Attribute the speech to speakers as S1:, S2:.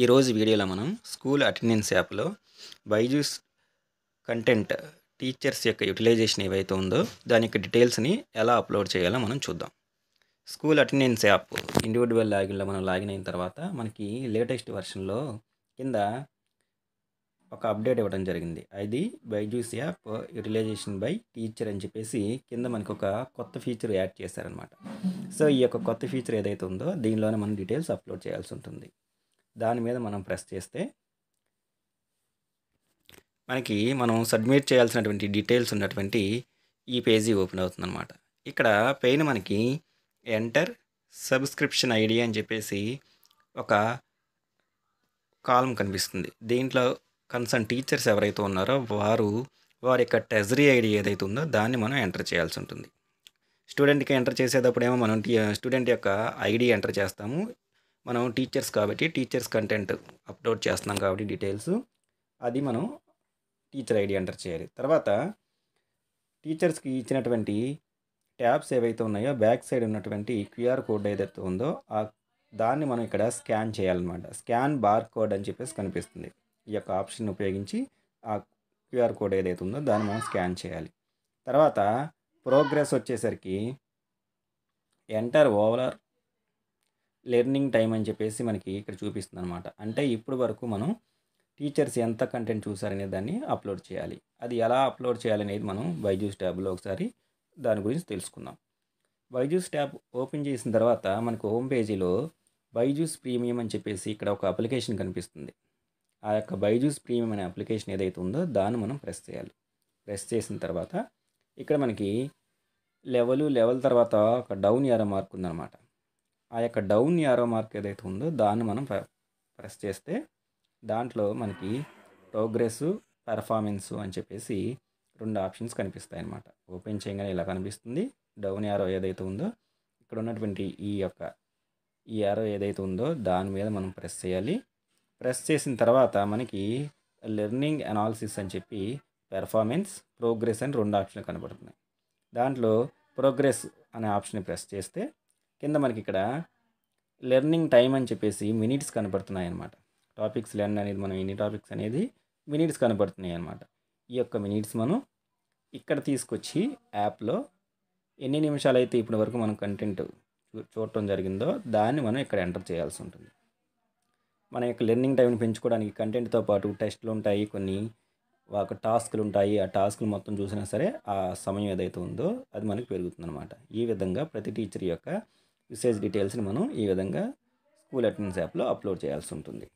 S1: ఈరోజు వీడియోలో మనం స్కూల్ అటెండెన్స్ యాప్లో బైజూస్ కంటెంట్ టీచర్స్ యొక్క యూటిలైజేషన్ ఏవైతే ఉందో దాని యొక్క డీటెయిల్స్ని ఎలా అప్లోడ్ చేయాలో మనం చూద్దాం స్కూల్ అటెండెన్స్ యాప్ ఇండివిజువల్ లాగిన్లో మనం లాగిన్ అయిన తర్వాత మనకి లేటెస్ట్ వెర్షన్లో కింద ఒక అప్డేట్ ఇవ్వడం జరిగింది అది Byju's app utilization by teacher అని చెప్పేసి కింద మనకు ఒక కొత్త ఫీచర్ యాడ్ చేశారనమాట సో ఈ యొక్క కొత్త ఫీచర్ ఏదైతే ఉందో దీనిలోనే మనం డీటెయిల్స్ అప్లోడ్ చేయాల్సి ఉంటుంది దాని మీద మనం ప్రెస్ చేస్తే మనకి మనం సబ్మిట్ చేయాల్సినటువంటి డీటెయిల్స్ ఉన్నటువంటి ఈ పేజీ ఓపెన్ అవుతుందన్నమాట ఇక్కడ పైన మనకి ఎంటర్ సబ్స్క్రిప్షన్ ఐడి అని చెప్పేసి ఒక కాలం కనిపిస్తుంది దీంట్లో కన్సర్న్ టీచర్స్ ఎవరైతే ఉన్నారో వారు వారి యొక్క ట్రెజరీ ఐడి ఏదైతే ఉందో దాన్ని మనం ఎంటర్ చేయాల్సి ఉంటుంది స్టూడెంట్కి ఎంటర్ చేసేటప్పుడు ఏమో మనం స్టూడెంట్ యొక్క ఐడి ఎంటర్ చేస్తాము మనం టీచర్స్ కాబట్టి టీచర్స్ కంటెంట్ అప్లోడ్ చేస్తున్నాం కాబట్టి డీటెయిల్స్ అది మనం టీచర్ ఐడి ఎంటర్ చేయాలి తర్వాత టీచర్స్కి ఇచ్చినటువంటి ట్యాబ్స్ ఏవైతే ఉన్నాయో బ్యాక్ సైడ్ ఉన్నటువంటి క్యూఆర్ కోడ్ ఏదైతే ఉందో ఆ దాన్ని మనం ఇక్కడ స్కాన్ చేయాలన్నమాట స్కాన్ బార్ కోడ్ అని చెప్పేసి కనిపిస్తుంది ఈ యొక్క ఆప్షన్ ఉపయోగించి ఆ క్యూఆర్ కోడ్ ఏదైతే ఉందో దాన్ని మనం స్కాన్ చేయాలి తర్వాత ప్రోగ్రెస్ వచ్చేసరికి ఎంటర్ ఓవర్ లెర్నింగ్ టైం అని చెప్పేసి మనకి ఇక్కడ చూపిస్తుంది అనమాట అంటే ఇప్పుడు వరకు మనం టీచర్స్ ఎంత కంటెంట్ చూసారనే దాన్ని అప్లోడ్ చేయాలి అది ఎలా అప్లోడ్ చేయాలనేది మనం బైజూస్ ట్యాబ్లో ఒకసారి దాని గురించి తెలుసుకుందాం బైజూస్ ట్యాబ్ ఓపెన్ చేసిన తర్వాత మనకు హోమ్ పేజీలో బైజూస్ ప్రీమియం అని చెప్పేసి ఇక్కడ ఒక అప్లికేషన్ కనిపిస్తుంది ఆ యొక్క బైజూస్ ప్రీమియం అనే అప్లికేషన్ ఏదైతే ఉందో దాన్ని మనం ప్రెస్ చేయాలి ప్రెస్ చేసిన తర్వాత ఇక్కడ మనకి లెవెల్ లెవెల్ తర్వాత ఒక డౌన్ ఎర మార్క్ ఉందన్నమాట ఆ యొక్క డౌన్ యారో మార్క్ ఏదైతే ఉందో దాన్ని మనం ప్రెస్ చేస్తే దాంట్లో మనకి ప్రోగ్రెస్ పెర్ఫార్మెన్స్ అని చెప్పేసి రెండు ఆప్షన్స్ కనిపిస్తాయి అన్నమాట ఓపెన్ చేయగానే ఇలా కనిపిస్తుంది డౌన్ యారో ఏదైతే ఉందో ఇక్కడ ఉన్నటువంటి ఈ యొక్క ఈ యారో ఏదైతే ఉందో దాని మీద మనం ప్రెస్ చేయాలి ప్రెస్ చేసిన తర్వాత మనకి లెర్నింగ్ అనాలిసిస్ అని చెప్పి పెర్ఫార్మెన్స్ ప్రోగ్రెస్ అని రెండు ఆప్షన్లు కనబడుతున్నాయి దాంట్లో ప్రోగ్రెస్ అనే ఆప్షన్ని ప్రెస్ చేస్తే కింద మనకి ఇక్కడ లెర్నింగ్ టైం అని చెప్పేసి మినిట్స్ కనబడుతున్నాయి అనమాట టాపిక్స్ లెర్న్ అనేది మనం ఎన్ని టాపిక్స్ అనేది మినిట్స్ కనబడుతున్నాయి అన్నమాట ఈ యొక్క మినిట్స్ మనం ఇక్కడ తీసుకొచ్చి యాప్లో ఎన్ని నిమిషాలు అయితే ఇప్పటి వరకు మనం కంటెంట్ చూడటం జరిగిందో దాన్ని మనం ఇక్కడ ఎంటర్ చేయాల్సి ఉంటుంది మన యొక్క లెర్నింగ్ టైంని పెంచుకోవడానికి కంటెంట్తో పాటు టెస్ట్లు ఉంటాయి కొన్ని ఒక టాస్క్లు ఉంటాయి ఆ టాస్క్లు మొత్తం చూసినా సరే ఆ సమయం ఏదైతే ఉందో అది మనకు అనమాట ఈ విధంగా ప్రతి టీచర్ యొక్క యూసేజ్ డీటెయిల్స్ని మనం ఈ విధంగా స్కూల్ అటెండెన్స్ యాప్లో అప్లోడ్ చేయాల్సి ఉంటుంది